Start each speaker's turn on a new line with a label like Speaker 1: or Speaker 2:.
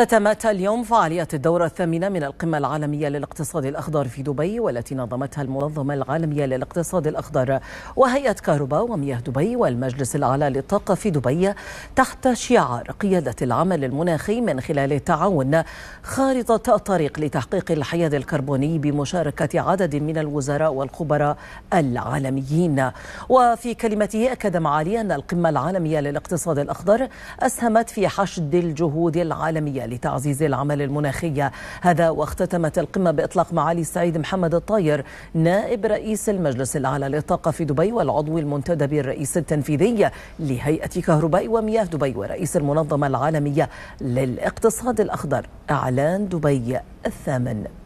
Speaker 1: اختتمت اليوم فعالية الدورة الثامنة من القمة العالمية للاقتصاد الأخضر في دبي والتي نظمتها المنظمة العالمية للاقتصاد الأخضر وهيئة كهرباء ومياه دبي والمجلس الأعلى للطاقة في دبي تحت شعار قيادة العمل المناخي من خلال التعاون خارطة الطريق لتحقيق الحياد الكربوني بمشاركة عدد من الوزراء والخبراء العالميين وفي كلمته أكد معالي أن القمة العالمية للاقتصاد الأخضر أسهمت في حشد الجهود العالمية لتعزيز العمل المناخي هذا واختتمت القمة بإطلاق معالي السعيد محمد الطاير نائب رئيس المجلس الأعلى للطاقة في دبي والعضو المنتدب الرئيس التنفيذي لهيئة كهرباء ومياه دبي ورئيس المنظمة العالمية للاقتصاد الأخضر أعلان دبي الثامن